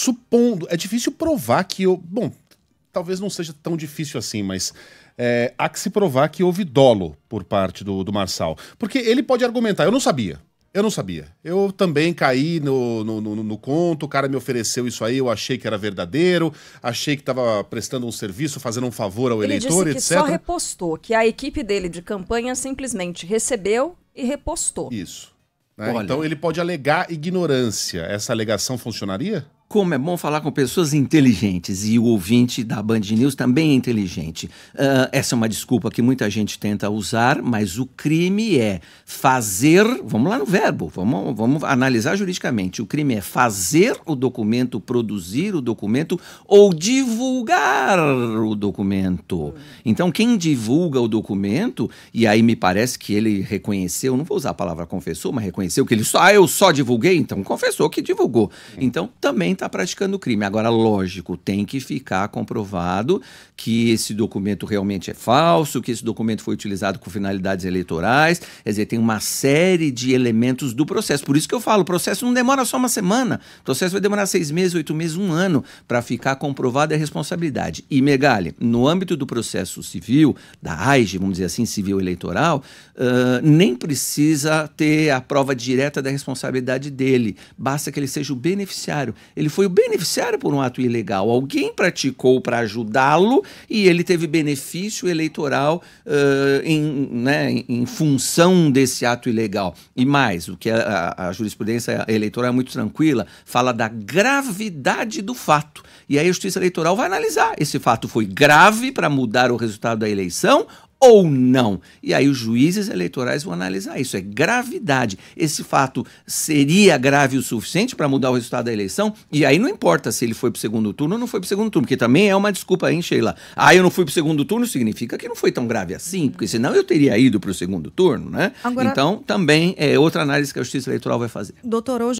supondo, é difícil provar que eu, bom, talvez não seja tão difícil assim, mas é, há que se provar que houve dolo por parte do, do Marçal. Porque ele pode argumentar, eu não sabia. Eu não sabia. Eu também caí no, no, no, no conto, o cara me ofereceu isso aí, eu achei que era verdadeiro, achei que estava prestando um serviço, fazendo um favor ao ele eleitor, disse que etc. Só repostou, que a equipe dele de campanha simplesmente recebeu e repostou. Isso. Né? Então ele pode alegar ignorância. Essa alegação funcionaria? Como é bom falar com pessoas inteligentes e o ouvinte da Band News também é inteligente. Uh, essa é uma desculpa que muita gente tenta usar, mas o crime é fazer. Vamos lá no verbo, vamos, vamos analisar juridicamente. O crime é fazer o documento, produzir o documento ou divulgar o documento. Então, quem divulga o documento, e aí me parece que ele reconheceu, não vou usar a palavra confessou, mas reconheceu que ele só, ah, eu só divulguei, então confessou que divulgou. Então, também está está praticando crime. Agora, lógico, tem que ficar comprovado que esse documento realmente é falso, que esse documento foi utilizado com finalidades eleitorais. Quer dizer, tem uma série de elementos do processo. Por isso que eu falo, o processo não demora só uma semana. O processo vai demorar seis meses, oito meses, um ano para ficar comprovada a responsabilidade. E, Megali, no âmbito do processo civil, da AIGE, vamos dizer assim, civil eleitoral, uh, nem precisa ter a prova direta da responsabilidade dele. Basta que ele seja o beneficiário. Ele ele foi o beneficiário por um ato ilegal. Alguém praticou para ajudá-lo e ele teve benefício eleitoral uh, em, né, em função desse ato ilegal. E mais, o que a, a jurisprudência eleitoral é muito tranquila, fala da gravidade do fato. E aí a Justiça Eleitoral vai analisar: esse fato foi grave para mudar o resultado da eleição ou não. E aí os juízes eleitorais vão analisar isso. É gravidade. Esse fato seria grave o suficiente para mudar o resultado da eleição? E aí não importa se ele foi para o segundo turno ou não foi para o segundo turno, porque também é uma desculpa, hein, Sheila? Ah, eu não fui para o segundo turno significa que não foi tão grave assim, uhum. porque senão eu teria ido para o segundo turno, né? Agora, então, também é outra análise que a Justiça Eleitoral vai fazer. Doutor, hoje